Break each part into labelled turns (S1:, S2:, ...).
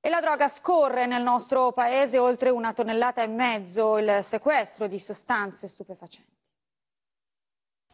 S1: E la droga scorre nel nostro paese oltre una tonnellata e mezzo il sequestro di sostanze stupefacenti.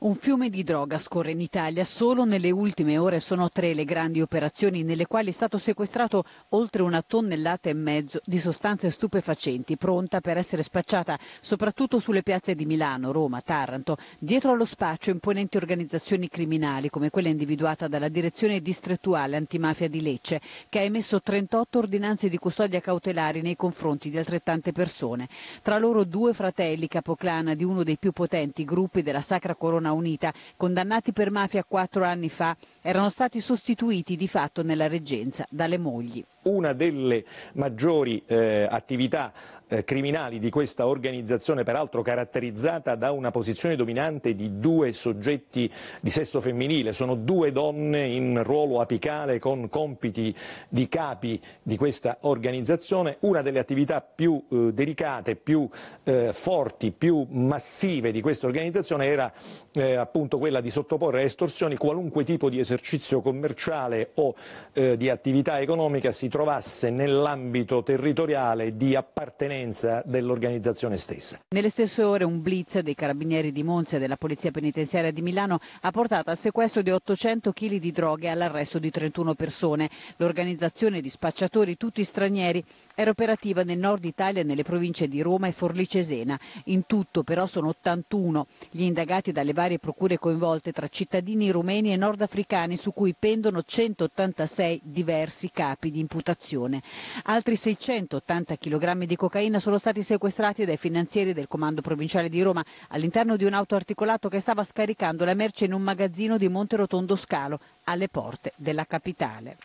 S1: Un fiume di droga scorre in Italia. Solo nelle ultime ore sono tre le grandi operazioni nelle quali è stato sequestrato oltre una tonnellata e mezzo di sostanze stupefacenti, pronta per essere spacciata soprattutto sulle piazze di Milano, Roma, Taranto. Dietro allo spaccio imponenti organizzazioni criminali come quella individuata dalla direzione distrettuale antimafia di Lecce, che ha emesso 38 ordinanze di custodia cautelari nei confronti di altrettante persone. Tra loro due fratelli capoclana di uno dei più potenti gruppi della Sacra Corona Toscana Unita, condannati per mafia quattro anni fa, erano stati sostituiti di fatto nella reggenza dalle mogli
S2: una delle maggiori eh, attività eh, criminali di questa organizzazione, peraltro caratterizzata da una posizione dominante di due soggetti di sesso femminile, sono due donne in ruolo apicale con compiti di capi di questa organizzazione, una delle attività più eh, delicate, più eh, forti, più massive di questa organizzazione era eh, appunto quella di sottoporre a estorsioni qualunque tipo di esercizio commerciale o eh, di attività economica si trovasse nell'ambito territoriale di appartenenza dell'organizzazione stessa.
S1: Nelle stesse ore un blitz dei carabinieri di Monza e della Polizia Penitenziaria di Milano ha portato al sequestro di 800 kg di droghe e all'arresto di 31 persone. L'organizzazione di spacciatori tutti stranieri era operativa nel nord Italia e nelle province di Roma e Forlì Cesena. In tutto però sono 81 gli indagati dalle varie procure coinvolte tra cittadini rumeni e nordafricani su cui pendono 186 diversi capi di imputazione imputazione. Altri 680 kg di cocaina sono stati sequestrati dai finanzieri del Comando Provinciale di Roma all'interno di un auto articolato che stava scaricando la merce in un magazzino di Monterotondo Scalo, alle porte della capitale.